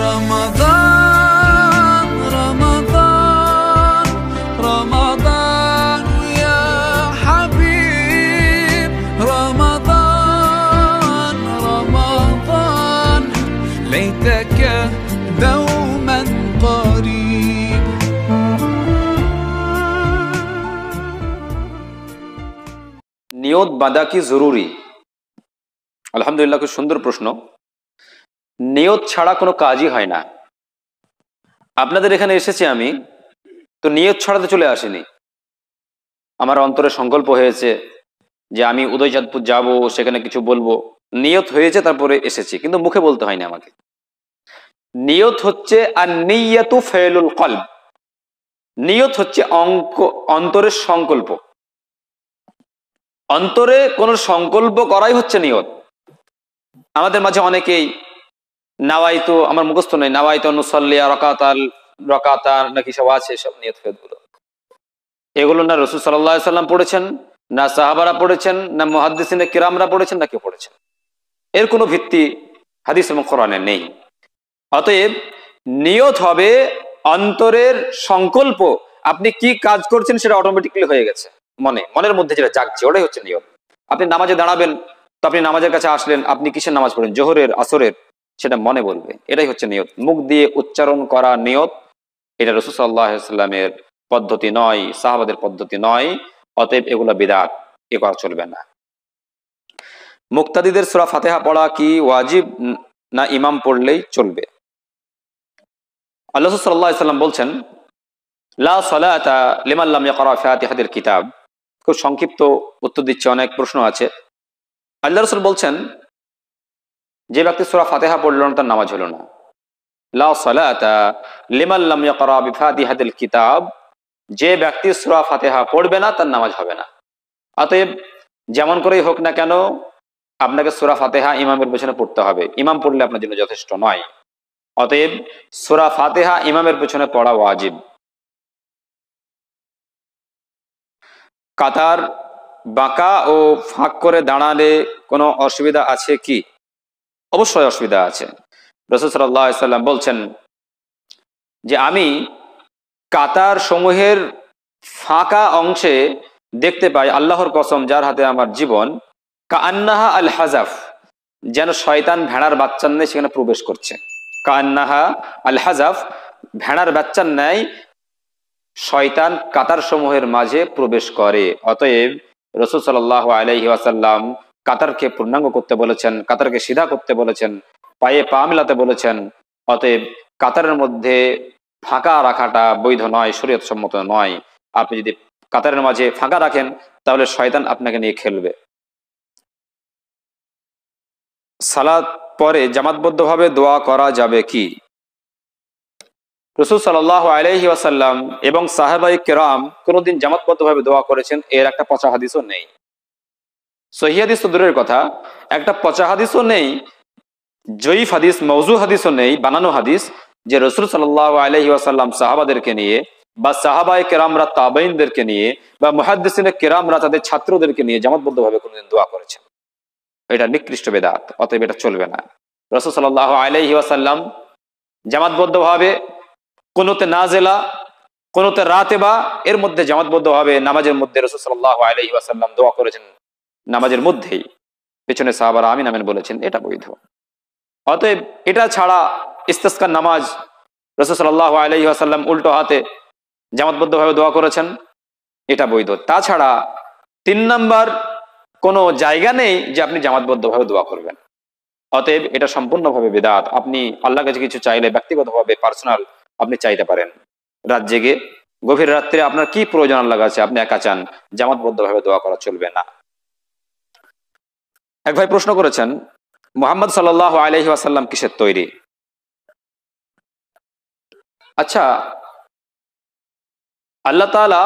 رمضان رمضان رمضان يا حبيب رمضان رمضان ليتك دوما قريب নিয়ত বাঁধা কি জরুরি আলহামদুলিল্লাহ খুব সুন্দর প্রশ্ন নিয়ত ছাড়া কোনো কাজই হয় না আপনাদের এখানে এসেছি আমি তো নিয়ত ছাড়াতে চলে আসিনি আমার অন্তরে সংকল্প হয়েছে যে আমি উদয়চাঁদপুর যাব সেখানে কিছু বলবো নিয়ত হয়েছে তারপরে এসেছি কিন্তু মুখে বলতে হয়নি আমাকে নিয়ত হচ্ছে আর নিয়তু ফেলুল কল নিয়ত হচ্ছে অঙ্ক অন্তরের সংকল্প অন্তরে কোনো সংকল্প করাই হচ্ছে নিয়ত আমাদের মাঝে অনেকেই নাওয়াইতো আমার মুখস্থ নয় নাওয়াইতো নুসল্লিয়া রকাতাল রকাতা নাকি সব আছে সব নিয়ত ফেদগুলো এগুলো না রসুল সাল্লাহ সাল্লাম পড়েছেন না সাহাবারা পড়েছেন না মহাদ্দিসিনে কিরামরা পড়েছেন না পড়েছেন এর কোনো ভিত্তি হাদিস এবং কোরআনে নেই অতএব নিয়ত হবে অন্তরের সংকল্প আপনি কি কাজ করছেন সেটা অটোমেটিকলি হয়ে গেছে মনে মনের মধ্যে যেটা জাগছে ওটাই হচ্ছে নিয়ত আপনি নামাজে দাঁড়াবেন তো আপনি নামাজের কাছে আসলেন আপনি কিসের নামাজ পড়েন জোহরের আসরের সেটা মনে বলবে এটাই হচ্ছে নিয়ত মুখ দিয়ে উচ্চারণ করা নিয়ত এটা রসুসাল্লাহামের পদ্ধতি নয় সাহাবাদের পদ্ধতি নয় অতএব এগুলো বিদাত এ করা চলবে না মুক্তাদিদের সুরা ফাতেহা পড়া কি ওয়াজিব না ইমাম পড়লেই চলবে আল্লাহ সাল্লাহ বলছেন লিমাল্লাম কিতাব খুব সংক্ষিপ্ত উত্তর দিচ্ছে অনেক প্রশ্ন আছে আল্লাহ রসুল বলছেন যে ব্যক্তি সুরা ফাতেহা পড়ল না তার নামাজ হলো না কিতাব যে ব্যক্তি সুরা ফাতেহা পড়বে না তার নামাজ হবে না অতএব যেমন করেই হোক না কেন আপনাকে সুরা ফাতেহা ইমামের পেছনে পড়তে হবে ইমাম পড়লে আপনার জন্য যথেষ্ট নয় অতএব সুরা ফাতেহা ইমামের পেছনে পড়া ওয়াজিব কাতার বাঁকা ও ফাঁক করে দাঁড়ালে কোনো অসুবিধা আছে কি অবশ্যই অসুবিধা আছে রসুল সাল্লাম বলছেন যে আমি কাতার সমূহের ফাঁকা অংশে দেখতে পাই আল্লাহর কসম যার হাতে আমার জীবন কান্নাহা আল হাজাফ যেন শয়তান ভেড়ার বাচ্চার নেয় সেখানে প্রবেশ করছে কান্নাহা আল হাজাফ ভেড়ার বাচ্চার ন্যায় শয়তান কাতার সমূহের মাঝে প্রবেশ করে অতএব রসুল সাল আলহি আসাল্লাম কাতারকে পূর্ণাঙ্গ করতে বলেছেন কাতারকে সিধা করতে বলেছেন পায়ে পা মেলাতে বলেছেন অতএব কাতারের মধ্যে ফাঁকা রাখাটা বৈধ নয় শরীয়ত সম্মত নয় আপনি যদি কাতারের মাঝে ফাঁকা রাখেন তাহলে শয়তান আপনাকে নিয়ে খেলবে সালাদ পরে জামাতবদ্ধভাবে দোয়া করা যাবে কি রসুল সাল্লাহ আলহি আসাল্লাম এবং সাহেবাই কেরাম কোনোদিন জামাতবদ্ধভাবে দোয়া করেছেন এর একটা পচা হাদিসও নেই সহিদিস তো দূরের কথা একটা পচা হাদিসও নেই জয়ীফ হাদিস মৌজু হাদিসও নেই বানানো হাদিস যে রসুল সাল্লাহ আলহি সাহাবাদেরকে নিয়ে বা সাহাবাই কেরামরা তাবাইনদেরকে নিয়ে বা মহাদ্দিন কেরামরা তাদের ছাত্রদেরকে নিয়ে জামাতবদ্ধভাবে কোনোদিন দোয়া করেছেন এটা নিকৃষ্ট বেদাত অতএব এটা চলবে না রসুল সাল্লাহ আলহি আসাল্লাম জামাতবদ্ধভাবে কোনোতে না জেলা কোনোতে রাতে বা এর মধ্যে জামাতবদ্ধভাবে নামাজের মধ্যে রসুল সাল্লাহ আলহি দোয়া করেছেন নামাজের মধ্যেই পেছনে সাহাবার আমিন আমিন বলেছেন এটা বৈধ অতএব এটা ছাড়া ইস্তাসকার নামাজ রসুসাল্লাহ আলহি আসাল্লাম উল্টো হাতে জামাতবদ্ধভাবে দোয়া করেছেন এটা বৈধ তাছাড়া তিন নাম্বার কোনো জায়গা নেই যে আপনি জামাতবদ্ধভাবে দোয়া করবেন অতএব এটা সম্পূর্ণভাবে বেদাত আপনি আল্লাহ কাছে কিছু চাইলে ব্যক্তিগতভাবে পার্সোনাল আপনি চাইতে পারেন রাত জেগে গভীর রাত্রে আপনার কি প্রয়োজন আল্লাহ কাছে আপনি একা চান জামাতবদ্ধভাবে দোয়া করা চলবে না এক ভাই প্রশ্ন করেছেন মোহাম্মদ সাল আলহি আসাল্লাম কিসের তৈরি আচ্ছা আল্লাহ তালা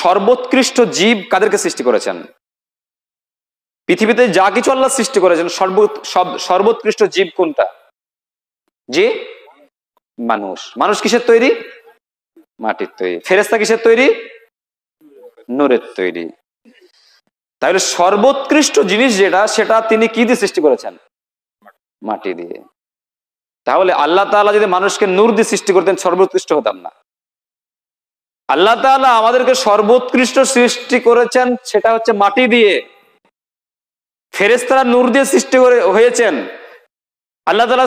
সর্বোৎকৃষ্ট জীব কাদেরকে সৃষ্টি করেছেন পৃথিবীতে যা কিছু আল্লাহ সৃষ্টি করেছেন সর্ব সর্বোৎকৃষ্ট জীব কোনটা যে মানুষ মানুষ কিসের তৈরি মাটির তৈরি ফেরেস্তা কিসের তৈরি নূরের তৈরি তাহলে সর্বোৎকৃষ্ট জিনিস যেটা সেটা তিনি কি দিয়ে সৃষ্টি করেছেন মাটি দিয়ে তাহলে আল্লাহ তালা যদি মানুষকে নূর দিয়ে সৃষ্টি করতেন সর্বোৎকৃষ্ট হতাম না আল্লাহ তালা আমাদেরকে সর্বোৎকৃষ্ট সৃষ্টি করেছেন সেটা হচ্ছে মাটি দিয়ে ফেরেস্তারা নূর দিয়ে সৃষ্টি করে হয়েছেন আল্লাহ তালা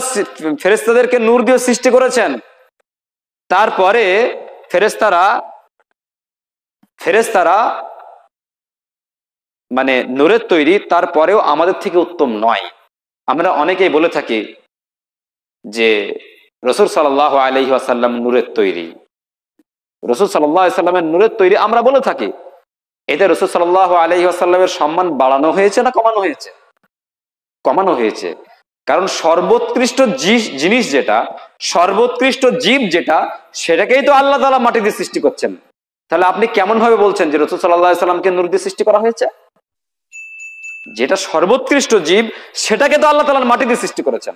ফেরেস্তাদেরকে নূর দিয়ে সৃষ্টি করেছেন তারপরে ফেরেস্তারা ফেরেস্তারা মানে নূরের তৈরি তারপরেও আমাদের থেকে উত্তম নয় আমরা অনেকেই বলে থাকি যে রসুল সাল্লাহ আলহি আসাল্লাম নূরের তৈরি রসুল সাল্লাহ সাল্লামের নূরের তৈরি আমরা বলে থাকি এতে রসুল সাল্লাহ আলহি আসাল্লামের সম্মান বাড়ানো হয়েছে না কমানো হয়েছে কমানো হয়েছে কারণ সর্বোৎকৃষ্ট জিনিস যেটা সর্বোৎকৃষ্ট জীব যেটা সেটাকেই তো আল্লাহ তালা মাটি দিয়ে সৃষ্টি করছেন তাহলে আপনি কেমন ভাবে বলছেন যে রসুল সাল্লাহ সাল্লামকে নূর দিয়ে সৃষ্টি করা হয়েছে যেটা সর্বোৎকৃষ্ট জীব সেটাকে তো আল্লাহ তালার মাটি দিয়ে সৃষ্টি করেছেন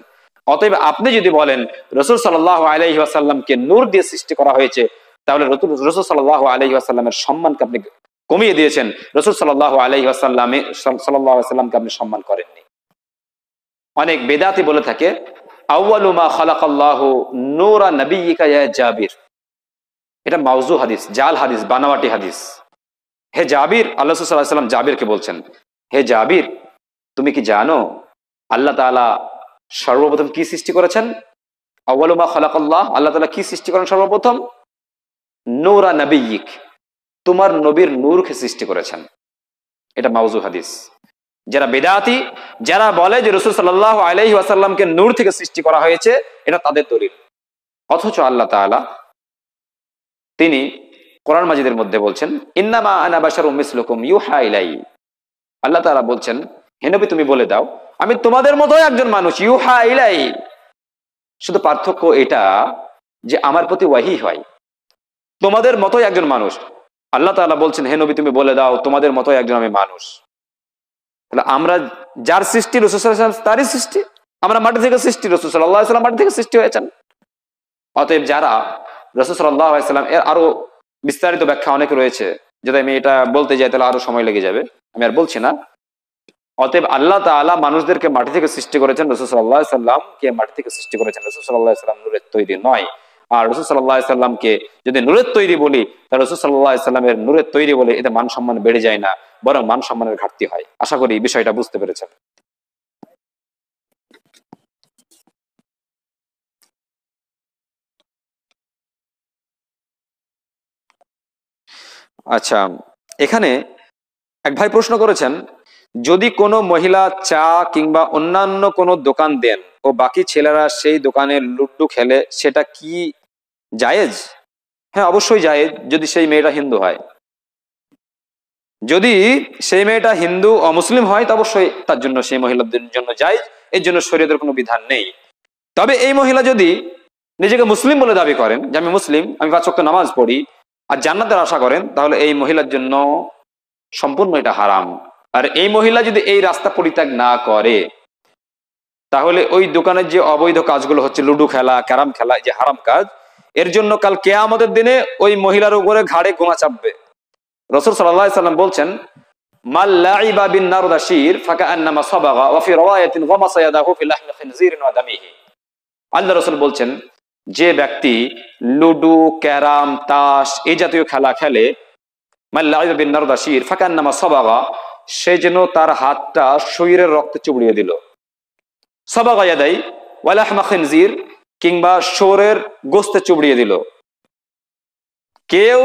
অতএব আপনি যদি বলেন রসুল সাল্লাহ আলহি আসাল্লামকে নূর দিয়ে সৃষ্টি করা হয়েছে তাহলে রসুল সাল্লাহ আলহি আসাল্লামের সম্মানকে আপনি কমিয়ে দিয়েছেন রসুল সাল্লাহ আলহি আসাল্লামে সাল্লাহ আসাল্লামকে আপনি সম্মান করেননি অনেক বেদাতি বলে থাকে আউ্বালুমা খালাকাল্লাহ নূরা নবী জাবির এটা মাউজু হাদিস জাল হাদিস বানাওয়াটি হাদিস হে জাবির আল্লাহ সাল্লাহ সাল্লাম জাবিরকে বলছেন হে জাবির তুমি কি জানো আল্লাহ তালা সর্বপ্রথম কি সৃষ্টি করেছেন অবলমা খলাকল্লাহ আল্লাহ তালা কি সৃষ্টি করেন সর্বপ্রথম নৌরা নবীক তোমার নবীর নূরকে সৃষ্টি করেছেন এটা মাউজু হাদিস যারা বেদাতি যারা বলে যে রসুল সাল্লাহ আলহি আসাল্লামকে নূর থেকে সৃষ্টি করা হয়েছে এটা তাদের দলিল অথচ আল্লাহ তালা তিনি কোরআন মাজিদের মধ্যে বলছেন ইন্নামা আনাবাসার উমিস লোকম ইউ ইলাই আল্লাহ তারা বলছেন হেনবি তুমি বলে দাও আমি তোমাদের মতো একজন মানুষ ইউহা ইলাই শুধু পার্থক্য এটা যে আমার প্রতি ওয়াহি হয় তোমাদের মতোই একজন মানুষ আল্লাহ তালা বলছেন হেনবি তুমি বলে দাও তোমাদের মতোই একজন আমি মানুষ তাহলে আমরা যার সৃষ্টি রসুলাম তারই সৃষ্টি আমরা মাটি থেকে সৃষ্টি রসুল সাল্লাহ সাল্লাম মাটি থেকে সৃষ্টি হয়েছেন অতএব যারা রসুল সাল্লাহ এর আরো বিস্তারিত ব্যাখ্যা অনেক রয়েছে যদি আমি এটা বলতে যাই তাহলে আরো সময় লেগে যাবে আমি আর বলছি না অতএব আল্লাহ তালা মানুষদেরকে মাটি থেকে সৃষ্টি করেছেন রসুল সাল্লাহ সাল্লামকে মাটি থেকে সৃষ্টি করেছেন রসুল সাল্লাহ সাল্লাম নূরের তৈরি নয় আর রসুল সাল্লাহ যদি নূরের তৈরি বলি তা রসুল সাল্লাহ সাল্লামের নূরের তৈরি বলে এতে মান সম্মান বেড়ে যায় না বরং মান সম্মানের ঘাটতি হয় আশা করি বিষয়টা বুঝতে পেরেছেন আচ্ছা এখানে এক ভাই প্রশ্ন করেছেন যদি কোনো মহিলা চা কিংবা অন্যান্য কোনো দোকান দেন ও বাকি ছেলেরা সেই দোকানে লুড্ডু খেলে সেটা কি জায়েজ হ্যাঁ অবশ্যই জায়েজ যদি সেই মেয়েটা হিন্দু হয় যদি সেই মেয়েটা হিন্দু অমুসলিম হয় তা অবশ্যই তার জন্য সেই মহিলাদের জন্য জায়েজ এর জন্য শরীরের কোনো বিধান নেই তবে এই মহিলা যদি নিজেকে মুসলিম বলে দাবি করেন যে আমি মুসলিম আমি পাঁচ নামাজ পড়ি আর জান্নাতের আশা করেন তাহলে এই মহিলার জন্য সম্পূর্ণ এটা হারাম আর এই মহিলা যদি এই রাস্তা পরিত্যাগ না করে তাহলে ওই দোকানের যে অবৈধ কাজগুলো হচ্ছে লুডু খেলা ক্যারাম খেলা যে হারাম কাজ এর জন্য কাল কেয়ামতের দিনে ওই মহিলার উপরে ঘাড়ে গোনা চাপবে রসুল সাল্লাম বলছেন আল্লাহ রসুল বলছেন যে ব্যক্তি লুডু ক্যারাম তাস এই জাতীয় খেলা খেলে মাল্লাহির সে যেন তার হাতটা শরীরের রক্তে চুবড়িয়ে দিল সবাগা ইয়াদাই কিংবা শোরের গোস্তে চুবড়িয়ে দিল কেউ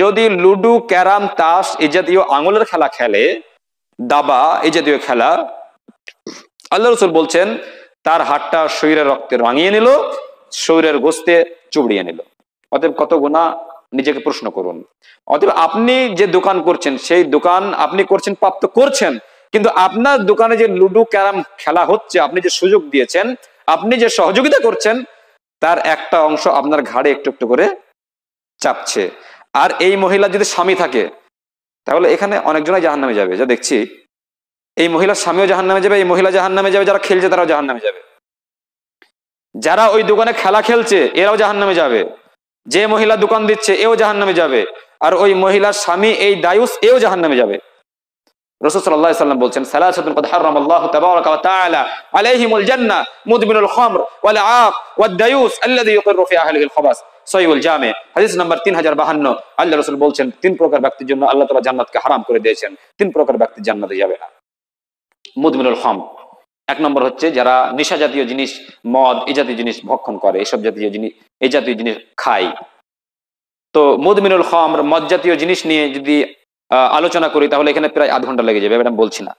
যদি লুডু ক্যারাম তাস এ জাতীয় আঙুলের খেলা খেলে দাবা এ জাতীয় খেলা আল্লাহ রসুল বলছেন তার হাতটা শরীরের রক্তে রাঙিয়ে নিল শরীরের গোস্তে চুবড়িয়ে নিল অতএব কত গুণা নিজেকে প্রশ্ন করুন অতএব আপনি যে দোকান করছেন সেই দোকান আপনি করছেন প্রাপ্ত করছেন কিন্তু আপনার দোকানে যে লুডো ক্যারাম খেলা হচ্ছে আপনি যে সুযোগ দিয়েছেন আপনি যে সহযোগিতা করছেন তার একটা অংশ আপনার ঘাড়ে একটু একটু করে চাপছে আর এই মহিলা যদি স্বামী থাকে তাহলে এখানে অনেকজনই জাহান নামে যাবে যা দেখছি এই মহিলা স্বামীও জাহান নামে যাবে এই মহিলা জাহান নামে যাবে যারা খেলছে তারাও জাহান নামে যাবে যারা ওই দোকানে খেলা খেলছে এরাও জাহান নামে যাবে যে মহিলা দোকান দিচ্ছে এও জাহান নামে যাবে আর ওই মহিলার স্বামী এই দায়ুস এও জাহান নামে যাবে রসুল আল্লাহ আল্লাহ বলছেন তিন প্রকার ব্যক্তির জন্য আল্লাহ জান্নাতকে হারাম করে দিয়েছেন তিন প্রকার ব্যক্তি জান্নাতে যাবে না মুদমিনুল খাম এক নম্বর হচ্ছে যারা নেশা জাতীয় জিনিস মদ এই জাতীয় জিনিস ভক্ষণ করে এসব জাতীয় জিনিস এই জাতীয় জিনিস খায় তো মদমিনুল খমর মদ জাতীয় জিনিস নিয়ে যদি আলোচনা করি তাহলে এখানে প্রায় আধ ঘন্টা লেগে যাবে ম্যাডাম বলছি না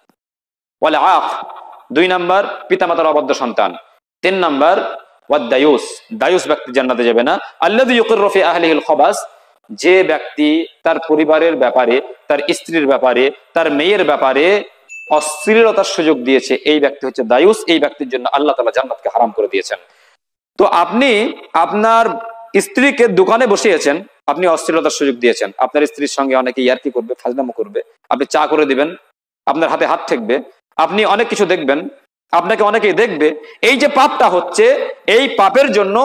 বলে আফ দুই নাম্বার পিতামাতার অবদ্ধ সন্তান তিন নাম্বার ওয়াদায়ুস দায়ুস ব্যক্তি জান্নাতে যাবে না আল্লাহ ইউকুর রফি আহলিহুল খবাস যে ব্যক্তি তার পরিবারের ব্যাপারে তার স্ত্রীর ব্যাপারে তার মেয়ের ব্যাপারে অশ্লীলতার সুযোগ দিয়েছে এই ব্যক্তি হচ্ছে দায়ুস এই ব্যক্তির জন্য আল্লাহ তালা জান্নাতকে হারাম করে দিয়েছেন তো আপনি আপনার স্ত্রীকে দোকানে বসিয়েছেন আপনি অশ্লীলতার সুযোগ দিয়েছেন আপনার স্ত্রীর সঙ্গে অনেকে ইয়ারকি করবে ফাজনামো করবে আপনি চা করে দিবেন আপনার হাতে হাত থাকবে আপনি অনেক কিছু দেখবেন আপনাকে অনেকেই দেখবে এই যে পাপটা হচ্ছে এই পাপের জন্য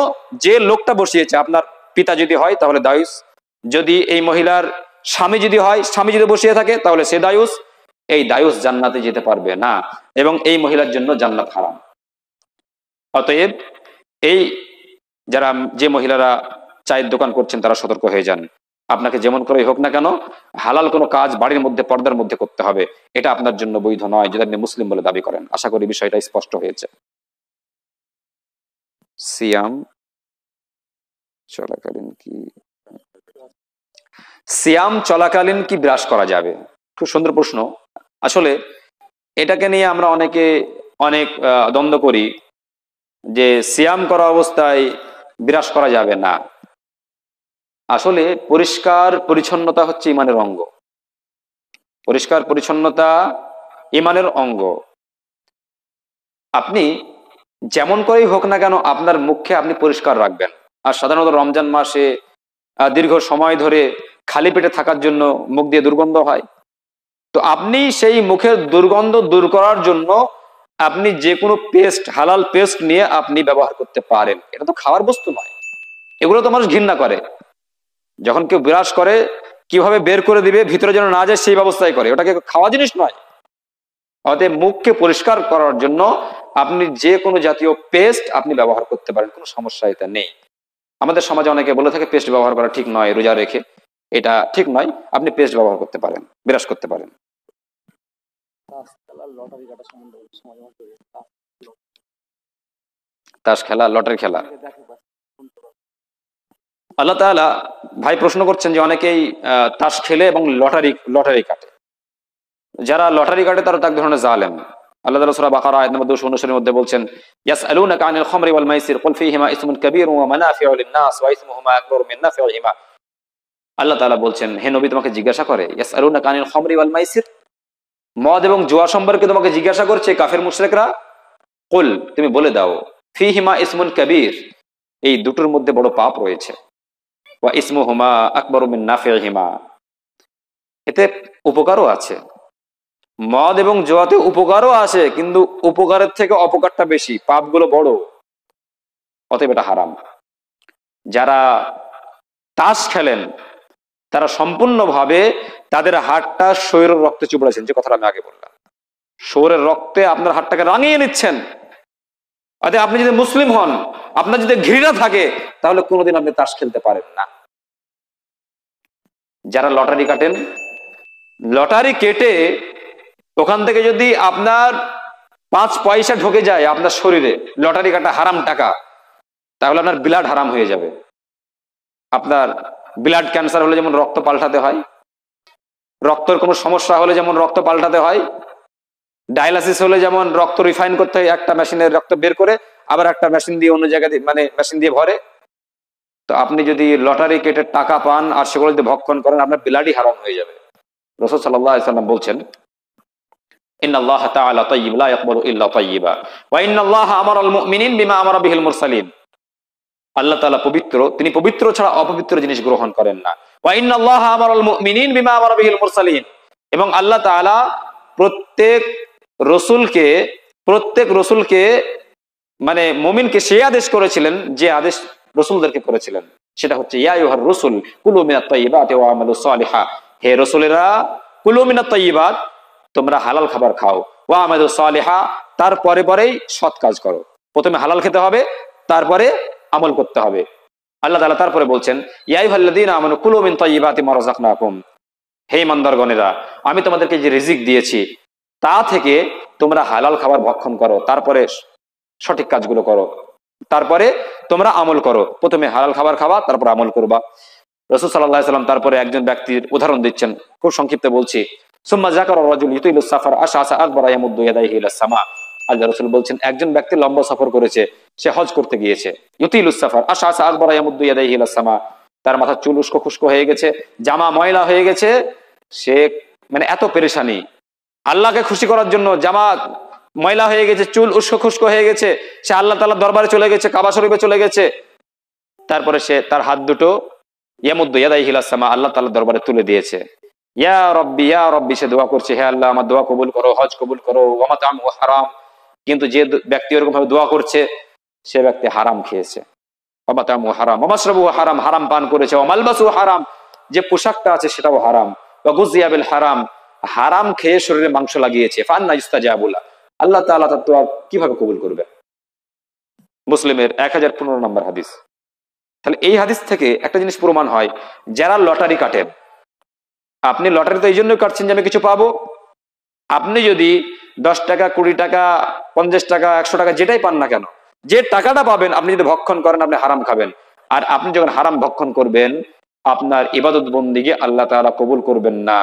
যে লোকটা বসিয়েছে আপনার পিতা যদি হয় তাহলে দায়ুস যদি এই মহিলার স্বামী যদি হয় স্বামী যদি বসিয়ে থাকে তাহলে সে দায়ুস এই ডায়ুস জান্নাতে যেতে পারবে না এবং এই মহিলার জন্য জান্নাত হারাম অতএব এই যারা যে মহিলারা চায়ের দোকান করছেন তারা সতর্ক হয়ে যান আপনাকে যেমন করেই হোক না কেন হালাল কোনো কাজ বাড়ির মধ্যে পর্দার মধ্যে করতে হবে এটা আপনার জন্য বৈধ নয় যদি আপনি মুসলিম বলে দাবি করেন আশা করি বিষয়টা স্পষ্ট হয়েছে সিয়াম চলাকালীন কি সিয়াম চলাকালীন কি ব্রাশ করা যাবে খুব সুন্দর প্রশ্ন আসলে এটাকে নিয়ে আমরা অনেকে অনেক দ্বন্দ্ব করি যে সিয়াম করা অবস্থায় বিরাস করা যাবে না আসলে পরিষ্কার পরিচ্ছন্নতা হচ্ছে ইমানের অঙ্গ পরিষ্কার পরিচ্ছন্নতা ইমানের অঙ্গ আপনি যেমন করেই হোক না কেন আপনার মুখে আপনি পরিষ্কার রাখবেন আর সাধারণত রমজান মাসে দীর্ঘ সময় ধরে খালি পেটে থাকার জন্য মুখ দিয়ে দুর্গন্ধ হয় তো আপনি সেই মুখের দুর্গন্ধ দূর করার জন্য আপনি যে কোনো পেস্ট হালাল পেস্ট নিয়ে আপনি ব্যবহার করতে পারেন এটা তো খাওয়ার বস্তু নয় এগুলো তো মানুষ ঘৃণা করে যখন কেউ বিরাস করে কিভাবে বের করে দিবে ভিতরে যেন না যায় সেই ব্যবস্থাই করে ওটাকে খাওয়া জিনিস নয় অতএব মুখকে পরিষ্কার করার জন্য আপনি যে কোনো জাতীয় পেস্ট আপনি ব্যবহার করতে পারেন কোনো সমস্যা এটা নেই আমাদের সমাজে অনেকে বলে থাকে পেস্ট ব্যবহার করা ঠিক নয় রোজা রেখে এটা ঠিক নয় আপনি পেস্ট ব্যবহার করতে পারেন বিরাস করতে পারেন তাস খেলা লটারি খেলা আল্লাহ তালা ভাই প্রশ্ন করছেন যে অনেকেই তাস খেলে এবং লটারি লটারি কাটে যারা লটারি কাটে তারা এক ধরনের জালেম আল্লাহ দুশো মধ্যে বলছেন ইয়াস আল্লাহ তালা বলছেন হে নবী তোমাকে জিজ্ঞাসা করে কানিল খমরি ওয়াল মাইসির মদ এবং জুয়া সম্পর্কে তোমাকে জিজ্ঞাসা করছে কাফের মুশ্রেকরা কল তুমি বলে দাও ফি হিমা ইসমুল কবির এই দুটোর মধ্যে বড় পাপ রয়েছে বা ইসমু হুমা আকবর হিমা এতে উপকারও আছে মদ এবং জোয়াতে উপকারও আছে কিন্তু উপকারের থেকে অপকারটা বেশি পাপগুলো বড় অতএব এটা হারাম যারা তাস খেলেন তারা সম্পূর্ণভাবে তাদের হাটটা শরীরের রক্তে চুপড়েছেন যে কথাটা আমি আগে বললাম শরীরের রক্তে আপনার হাটটাকে রাঙিয়ে নিচ্ছেন অর্থাৎ আপনি যদি মুসলিম হন আপনার যদি ঘৃণা থাকে তাহলে কোনোদিন আপনি তাস খেলতে পারেন না যারা লটারি কাটেন লটারি কেটে ওখান থেকে যদি আপনার পাঁচ পয়সা ঢোকে যায় আপনার শরীরে লটারি কাটা হারাম টাকা তাহলে আপনার বিলাট হারাম হয়ে যাবে আপনার ব্লাড ক্যান্সার হলে যেমন রক্ত পাল্টাতে হয় রক্তর কোনো সমস্যা হলে যেমন রক্ত পাল্টাতে হয় ডায়ালাসিস হলে যেমন রক্ত রিফাইন করতে হয় একটা মেশিনের রক্ত বের করে আবার একটা মেশিন দিয়ে অন্য দিয়ে মানে মেশিন দিয়ে ভরে তো আপনি যদি লটারি কেটে টাকা পান আর সেগুলো যদি ভক্ষণ করেন আপনার ব্লাডই হারাম হয়ে যাবে রসদ সাল্লাম বলছেন আল্লাহ الله تعالى طيب لا আমার الا طيبا وان الله امر المؤمنين بما আল্লাহ তালা পবিত্র তিনি পবিত্র ছাড়া অপবিত্র জিনিস গ্রহণ করেন না এবং আল্লাহ প্রত্যেক রসুলকে প্রত্যেক রসুলকে মানে মমিনকে সে আদেশ করেছিলেন যে আদেশ রসুলদেরকে করেছিলেন সেটা হচ্ছে ইয়াইহার রসুল কুলুমিনা হে রসুলেরা কুলুমিনা তৈবাদ তোমরা হালাল খাবার খাও ও আমাদের সালেহা তারপরে পরেই সৎ কাজ করো প্রথমে হালাল খেতে হবে তারপরে আমল করতে হবে আল্লাহ তালা তারপরে বলছেন ইয়াই ইয়াইভাল্লাদিন আমানু কুলোমিন তৈবাতি মরজাক নাকুম হে ইমানদারগণেরা আমি তোমাদেরকে যে রিজিক দিয়েছি তা থেকে তোমরা হালাল খাবার ভক্ষণ করো তারপরে সঠিক কাজগুলো করো তারপরে তোমরা আমল করো প্রথমে হালাল খাবার খাওয়া তারপর আমল করবা রসুল সাল্লাহ সাল্লাম তারপরে একজন ব্যক্তির উদাহরণ দিচ্ছেন খুব সংক্ষিপ্তে বলছি সুম্মা জাকার রাজুল ইতুল সাফার আশা আসা আকবর আহমুদ্দুয়াদাইহিল সামা আল্লাহ রসুল বলছেন একজন ব্যক্তি লম্বা সফর করেছে সে হজ করতে গিয়েছে ইউতিল উসাফার আশা আকবর আসবরাইমুদ্দাইহিলাসমা তার মাথা চুল উস্কো খুস্কো হয়ে গেছে জামা ময়লা হয়ে গেছে সে মানে এত পেরেশানি আল্লাহকে খুশি করার জন্য জামা ময়লা হয়ে গেছে চুল উস্কো খুস্কো হয়ে গেছে সে আল্লাহ তালা দরবারে চলে গেছে কাবা শরীফে চলে গেছে তারপরে সে তার হাত দুটো ইয়ামুদ্দ ইয়াদাইহিলাসমা আল্লাহ তালা দরবারে তুলে দিয়েছে ইয়া রব্বি ইয়া রব্বি সে দোয়া করছে হে আল্লাহ আমার দোয়া কবুল করো হজ কবুল করো ওমা হারাম কিন্তু যে ব্যক্তি ওরকম ভাবে দোয়া করছে সে ব্যক্তি হারাম খেয়েছে অবাতামু হারাম অবাসরবু হারাম হারাম পান করেছে অমালবাসু হারাম যে পোশাকটা আছে সেটাও হারাম বা হারাম হারাম খেয়ে শরীরে মাংস লাগিয়েছে ফান্না ইস্তাজাবুলা আল্লাহ তাআলা তার দোয়া কিভাবে কবুল করবে মুসলিমের এক হাজার পনেরো নম্বর হাদিস তাহলে এই হাদিস থেকে একটা জিনিস প্রমাণ হয় যারা লটারি কাটেন আপনি লটারি তো এই জন্য কাটছেন যে আমি কিছু পাবো আপনি যদি দশ টাকা কুড়ি টাকা পঞ্চাশ টাকা একশো টাকা যেটাই পান না কেন যে টাকাটা পাবেন আপনি যদি ভক্ষণ করেন আপনি হারাম খাবেন আর আপনি যখন হারাম ভক্ষণ করবেন আপনার ইবাদত বন্দিকে আল্লাহ তালা কবুল করবেন না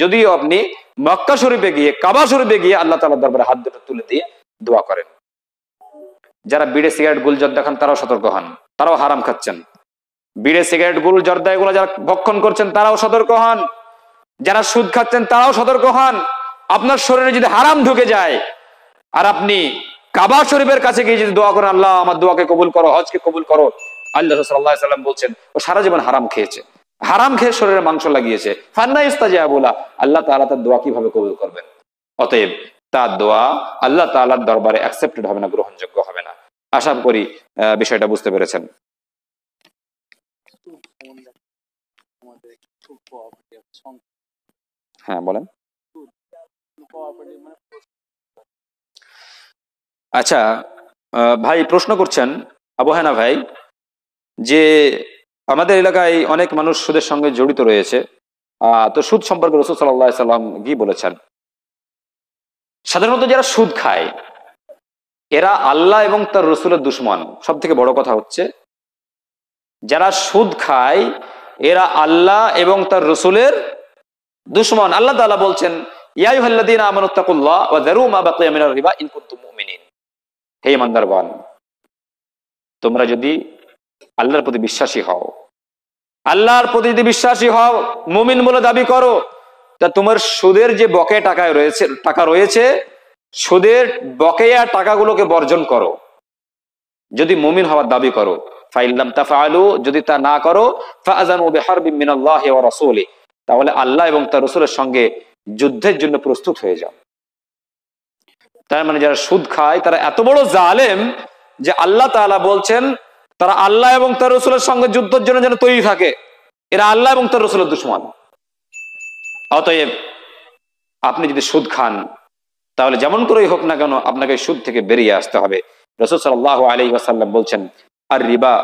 যদিও আপনি মক্কা শরীফে গিয়ে কাবা শরীফে গিয়ে আল্লাহ তালা দরবারে হাত দুটো তুলে দিয়ে দোয়া করেন যারা বিড়ে সিগারেট গুল জর্দা খান তারাও সতর্ক হন তারাও হারাম খাচ্ছেন বিড়ে সিগারেট গুল জর্দা এগুলো যারা ভক্ষণ করছেন তারাও সতর্ক হন যারা সুদ খাচ্ছেন তারাও সতর্ক হন আপনার শরীরে যদি হারাম ঢুকে যায় আর আপনি কাবা শরীফের কাছে গিয়ে যদি দোয়া করেন আল্লাহ আমার দোয়াকে কবুল করো হজকে কবুল করো আল্লাহ সাল্লাহ সাল্লাম বলছেন ও সারা জীবন হারাম খেয়েছে হারাম খেয়ে শরীরে মাংস লাগিয়েছে ফান্না ইস্তাজিয়া আবুলা আল্লাহ তালা তার দোয়া কিভাবে কবুল করবেন অতএব তার দোয়া আল্লাহ তালার দরবারে অ্যাকসেপ্টেড হবে না গ্রহণযোগ্য হবে না আশা করি বিষয়টা বুঝতে পেরেছেন হ্যাঁ বলেন মানে আচ্ছা ভাই প্রশ্ন করছেন আবহানা ভাই যে আমাদের এলাকায় অনেক মানুষ সুদের সঙ্গে জড়িত রয়েছে তো সুদ সম্পর্কে রসুল সাল্লাম কি বলেছেন সাধারণত যারা সুদ খায় এরা আল্লাহ এবং তার রসুলের দুশ্মন সব থেকে বড় কথা হচ্ছে যারা সুদ খায় এরা আল্লাহ এবং তার রসুলের দুশ্মন আল্লাহ তালা বলছেন তোমরা যদি আল্লাহর প্রতি বিশ্বাসী হও আল্লাহর প্রতি যদি বিশ্বাসী হও মুমিন বলে দাবি করো তা তোমার সুদের যে বকে রয়েছে টাকা রয়েছে সুদের বকেয়া টাকাগুলোকে বর্জন করো যদি মুমিন হওয়ার দাবি করো ফাইল্লাম যদি তা না করো তাহলে আল্লাহ এবং তার রসুলের সঙ্গে যুদ্ধের জন্য প্রস্তুত হয়ে যাও তার মানে যারা সুদ খায় তারা এত বড় জালেম যে আল্লাহ তালা বলছেন তারা আল্লাহ এবং তার রসুলের সঙ্গে যুদ্ধের জন্য যেন তৈরি থাকে এরা আল্লাহ এবং তার রসুলের দুশ্মন অতএব আপনি যদি সুদ খান তাহলে যেমন করেই হোক না কেন আপনাকে সুদ থেকে বেরিয়ে আসতে হবে রসুল সাল আলি ওয়াসাল্লাম বলছেন আর রিবা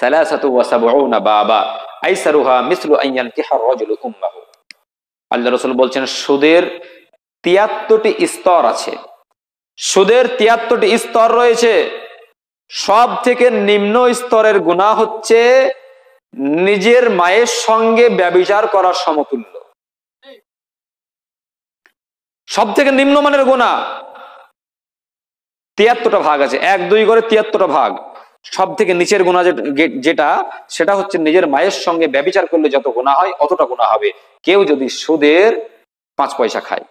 সালাসাতু ওয়াসাবউনা বাবা আইসারুহা মিসলু আইয়ান ইয়ানকিহা রাজুলু উম্মাহু আল্লাহ রসুল বলছেন সুদের তিয়াত্তরটি স্তর আছে সুদের তিয়াত্তরটি স্তর রয়েছে সব থেকে নিম্ন স্তরের গুণা হচ্ছে নিজের মায়ের সঙ্গে ব্যবচার করার সমতুল্য সব থেকে নিম্নমানের গোনা তিয়াত্তরটা ভাগ আছে এক দুই করে তিয়াত্তরটা ভাগ সব থেকে নিচের গুণা যেটা সেটা হচ্ছে নিজের মায়ের সঙ্গে ব্যবিচার করলে যত গুণা হয় অতটা গুণা হবে কেউ যদি সুদের পাঁচ পয়সা খায়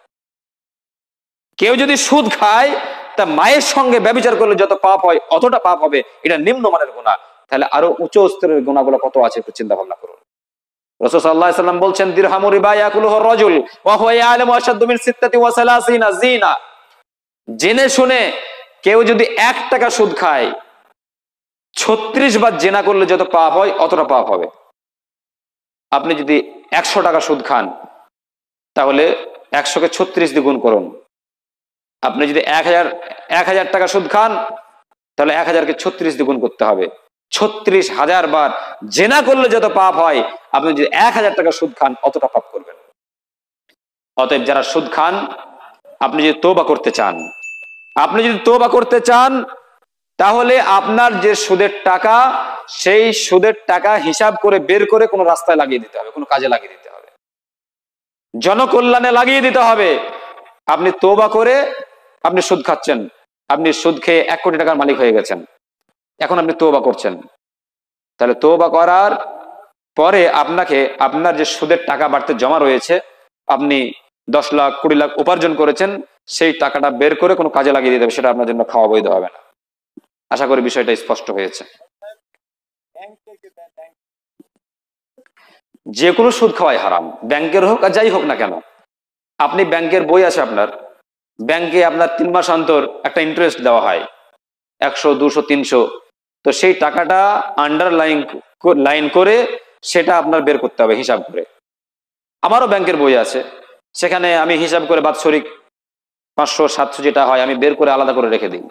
কেউ যদি সুদ খায় তা মায়ের সঙ্গে ব্যবচার করলে যত পাপ হয় অতটা পাপ হবে এটা নিম্নমানের গুণা তাহলে আরো উচ্চ স্তরের গুণাগুলো কত আছে একটু চিন্তা ভাবনা করুন রসুসাল্লাহাম বলছেন দিরহামু রিবায়াকুলহ রজুল জেনে শুনে কেউ যদি এক টাকা সুদ খায় ছত্রিশ বার জেনা করলে যত পাপ হয় অতটা পাপ হবে আপনি যদি একশো টাকা সুদ খান তাহলে একশোকে ছত্রিশ দ্বিগুণ করুন আপনি যদি এক হাজার এক হাজার টাকা সুদ খান তাহলে এক হাজারকে ছত্রিশ দ্বিগুণ করতে হবে ছত্রিশ হাজার বার জেনা করলে যত পাপ হয় আপনি যদি এক হাজার টাকা সুদ খান অতটা পাপ করবেন অতএব যারা সুদ খান আপনি যদি তোবা করতে চান আপনি যদি তোবা করতে চান তাহলে আপনার যে সুদের টাকা সেই সুদের টাকা হিসাব করে বের করে কোনো রাস্তায় লাগিয়ে দিতে হবে কোনো কাজে লাগিয়ে দিতে হবে জনকল্যাণে লাগিয়ে দিতে হবে আপনি তোবা করে আপনি সুদ খাচ্ছেন আপনি সুদ খেয়ে এক কোটি টাকার মালিক হয়ে গেছেন এখন আপনি তোবা করছেন তাহলে তোবা করার পরে আপনাকে আপনার যে সুদের টাকা বাড়তে জমা রয়েছে আপনি দশ লাখ কুড়ি লাখ উপার্জন করেছেন সেই টাকাটা বের করে কোনো কাজে লাগিয়ে দিতে হবে সেটা আপনার জন্য খাওয়া বৈধ হবে না আশা করি বিষয়টা স্পষ্ট হয়েছে যে কোনো সুদ খাওয়াই হারাম ব্যাংকের হোক আর যাই হোক না কেন আপনি ব্যাংকের বই আছে আপনার ব্যাংকে আপনার তিন মাস অন্তর একটা ইন্টারেস্ট দেওয়া হয় একশো দুশো তিনশো তো সেই টাকাটা আন্ডারলাইন লাইন করে সেটা আপনার বের করতে হবে হিসাব করে আমারও ব্যাংকের বই আছে সেখানে আমি হিসাব করে বাৎসরিক পাঁচশো সাতশো যেটা হয় আমি বের করে আলাদা করে রেখে দিই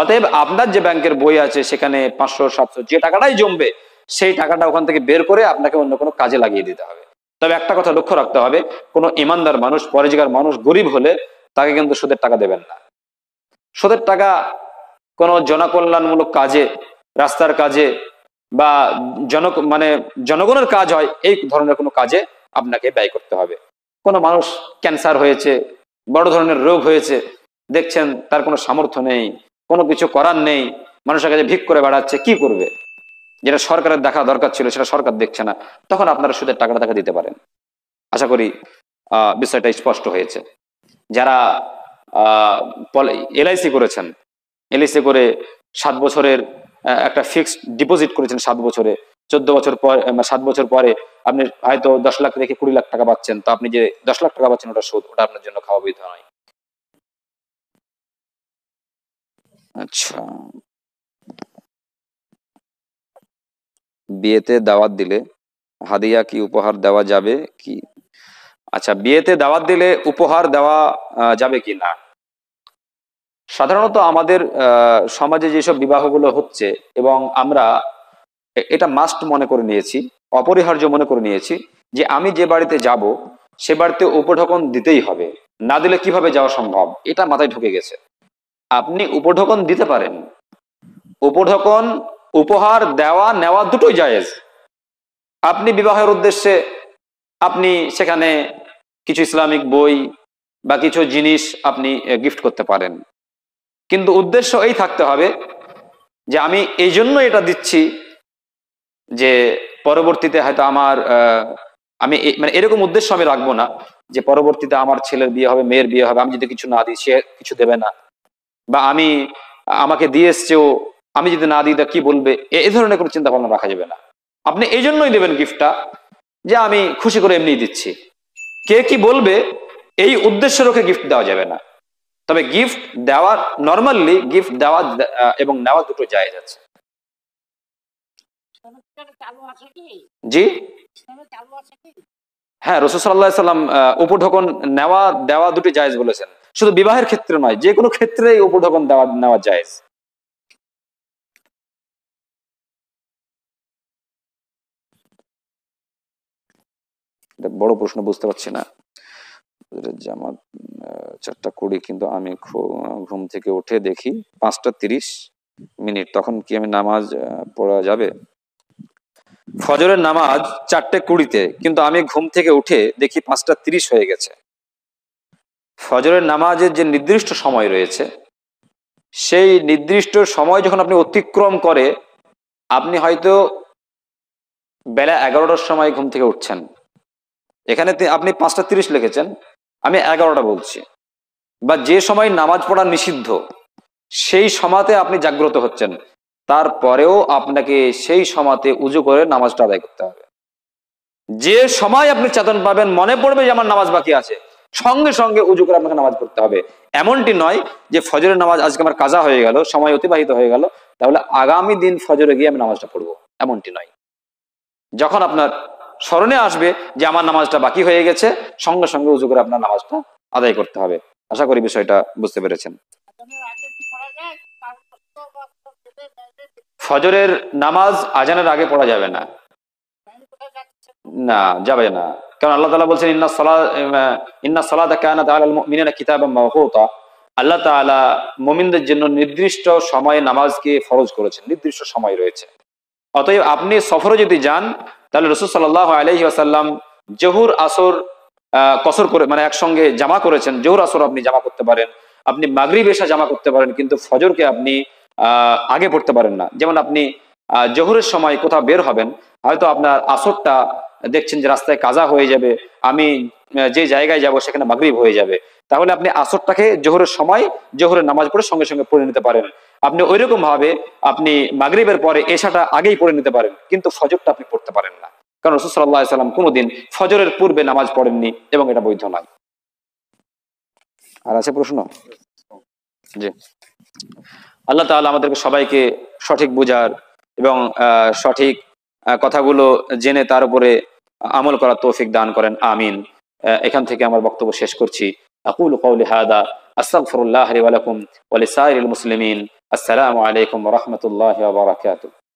অতএব আপনার যে ব্যাংকের বই আছে সেখানে পাঁচশো সাতশো যে টাকাটাই জমবে সেই টাকাটা ওখান থেকে বের করে আপনাকে অন্য কোনো কাজে লাগিয়ে দিতে হবে তবে একটা কথা লক্ষ্য রাখতে হবে কোনো ইমানদার মানুষ পরেজিকার মানুষ গরিব হলে তাকে কিন্তু সুদের টাকা দেবেন না সুদের টাকা কোনো জনকল্যাণমূলক কাজে রাস্তার কাজে বা জন মানে জনগণের কাজ হয় এই ধরনের কোনো কাজে আপনাকে ব্যয় করতে হবে কোনো মানুষ ক্যান্সার হয়েছে বড় ধরনের রোগ হয়েছে দেখছেন তার কোনো সামর্থ্য নেই কোনো কিছু করার নেই মানুষের কাছে ভিক করে বেড়াচ্ছে কি করবে যেটা সরকারের দেখা দরকার ছিল সেটা সরকার দেখছে না তখন আপনারা সুদের টাকাটা টাকা দিতে পারেন আশা করি আহ বিষয়টা স্পষ্ট হয়েছে যারা আহ এলআইসি করেছেন এলআইসি করে সাত বছরের একটা ফিক্সড ডিপোজিট করেছেন সাত বছরে চোদ্দ বছর পর সাত বছর পরে আপনি হয়তো দশ লাখ রেখে কুড়ি লাখ টাকা পাচ্ছেন তো আপনি যে দশ লাখ টাকা পাচ্ছেন ওটা সুদ ওটা আপনার জন্য খাওয়া বিধ নয় আচ্ছা বিয়েতে দাওয়াত দিলে হাদিয়া কি উপহার দেওয়া যাবে কি আচ্ছা বিয়েতে দাওয়াত দিলে উপহার দেওয়া যাবে কি না সাধারণত আমাদের সমাজে যেসব বিবাহগুলো হচ্ছে এবং আমরা এটা মাস্ট মনে করে নিয়েছি অপরিহার্য মনে করে নিয়েছি যে আমি যে বাড়িতে যাব সে বাড়িতে উপঢকন দিতেই হবে না দিলে কিভাবে যাওয়া সম্ভব এটা মাথায় ঢুকে গেছে আপনি উপঢকন দিতে পারেন উপঢকন উপহার দেওয়া নেওয়া দুটোই জায়েজ আপনি বিবাহের উদ্দেশ্যে আপনি সেখানে কিছু ইসলামিক বই বা কিছু জিনিস আপনি গিফট করতে পারেন কিন্তু উদ্দেশ্য এই থাকতে হবে যে আমি এই জন্য এটা দিচ্ছি যে পরবর্তীতে হয়তো আমার আমি মানে এরকম উদ্দেশ্য আমি রাখবো না যে পরবর্তীতে আমার ছেলের বিয়ে হবে মেয়ের বিয়ে হবে আমি যদি কিছু না দিই সে কিছু দেবে না বা আমি আমাকে দিয়ে ও আমি যদি না দিই তা কি বলবে এই ধরনের কোনো চিন্তা ভাবনা রাখা যাবে না আপনি এই জন্যই দেবেন গিফটটা যে আমি খুশি করে এমনি দিচ্ছি কে কি বলবে এই উদ্দেশ্য রেখে গিফট দেওয়া যাবে না তবে গিফট দেওয়ার নর্মালি গিফট দেওয়া এবং নেওয়া দুটো যায় যাচ্ছে জি হ্যাঁ রসুল সাল্লাহ সাল্লাম উপঢকন নেওয়া দেওয়া দুটি জায়েজ বলেছেন শুধু বিবাহের ক্ষেত্রে নয় যে কোনো ক্ষেত্রে এই উপঢকন দেওয়া নেওয়া যায় বড় প্রশ্ন বুঝতে পারছি না জামাত চারটা কুড়ি কিন্তু আমি ঘুম থেকে উঠে দেখি পাঁচটা তিরিশ মিনিট তখন কি আমি নামাজ পড়া যাবে ফজরের নামাজ চারটে কুড়িতে কিন্তু আমি ঘুম থেকে উঠে দেখি পাঁচটা তিরিশ হয়ে গেছে ফজরের নামাজের যে নির্দিষ্ট সময় রয়েছে সেই নির্দিষ্ট সময় যখন আপনি অতিক্রম করে আপনি হয়তো বেলা এগারোটার সময় ঘুম থেকে উঠছেন এখানে আপনি পাঁচটা তিরিশ লিখেছেন আমি এগারোটা বলছি বা যে সময় নামাজ পড়া নিষিদ্ধ সেই সমাতে আপনি জাগ্রত হচ্ছেন তারপরেও আপনাকে সেই সমাতে উজু করে নামাজটা আদায় করতে হবে যে সময় আপনি চেতন পাবেন মনে পড়বে যে আমার নামাজ বাকি আছে সঙ্গে সঙ্গে উজু করে আপনাকে নামাজ পড়তে হবে এমনটি নয় যে ফজরের নামাজ আজকে আমার কাজা হয়ে গেল সময় অতিবাহিত হয়ে গেল তাহলে আগামী দিন ফজরে গিয়ে আমি নামাজটা পড়বো এমনটি নয় যখন আপনার স্মরণে আসবে যে আমার নামাজটা বাকি হয়ে গেছে সঙ্গে সঙ্গে উজু করে আপনার নামাজটা আদায় করতে হবে আশা করি বিষয়টা বুঝতে পেরেছেন ফজরের নামাজ আজানের আগে পড়া যাবে না না যাবে না কারণ আল্লাহ তালা বলছেন ইন্না সালাদ ইন্না সালাদ কায়নাত আল মিনা কিতাব আল্লাহ তালা মোমিনদের জন্য নির্দিষ্ট সময়ে নামাজকে ফরজ করেছেন নির্দিষ্ট সময় রয়েছে অতএব আপনি সফরে যদি যান তাহলে রসুল সাল্লাহ আলহি আসাল্লাম জহুর আসর কসর করে মানে একসঙ্গে জামা করেছেন জহুর আসর আপনি জামা করতে পারেন আপনি মাগরি বেশা জামা করতে পারেন কিন্তু ফজরকে আপনি আগে পড়তে পারেন না যেমন আপনি জহুরের সময় কোথাও বের হবেন হয়তো আপনার আসরটা দেখছেন যে রাস্তায় কাজা হয়ে যাবে আমি যে জায়গায় যাব সেখানে মাগরিব হয়ে যাবে তাহলে আপনি আসরটাকে জোহরের সময় জোহরের নামাজ পড়ে সঙ্গে সঙ্গে পড়ে নিতে পারেন আপনি ওইরকম ভাবে আপনি মাগরিবের পরে এশাটা আগেই পড়ে নিতে পারেন কিন্তু ফজরটা আপনি পড়তে পারেন না কারণ রসুল্লাহ সাল্লাম কোনোদিন ফজরের পূর্বে নামাজ পড়েননি এবং এটা বৈধ নয় আর আছে প্রশ্ন জি আল্লাহ তাহলে আমাদেরকে সবাইকে সঠিক বোঝার এবং সঠিক কথাগুলো জেনে তার উপরে আমল করার তৌফিক দান করেন আমিন এখান থেকে আমার বক্তব্য শেষ করছি আকুল কৌলি হাদা আসসালফরুল্লাহ লি ওয়া লাকুম মুসলিমিন আসসালামু আলাইকুম রহমতুল্লাহ রাহমাতুল্লাহি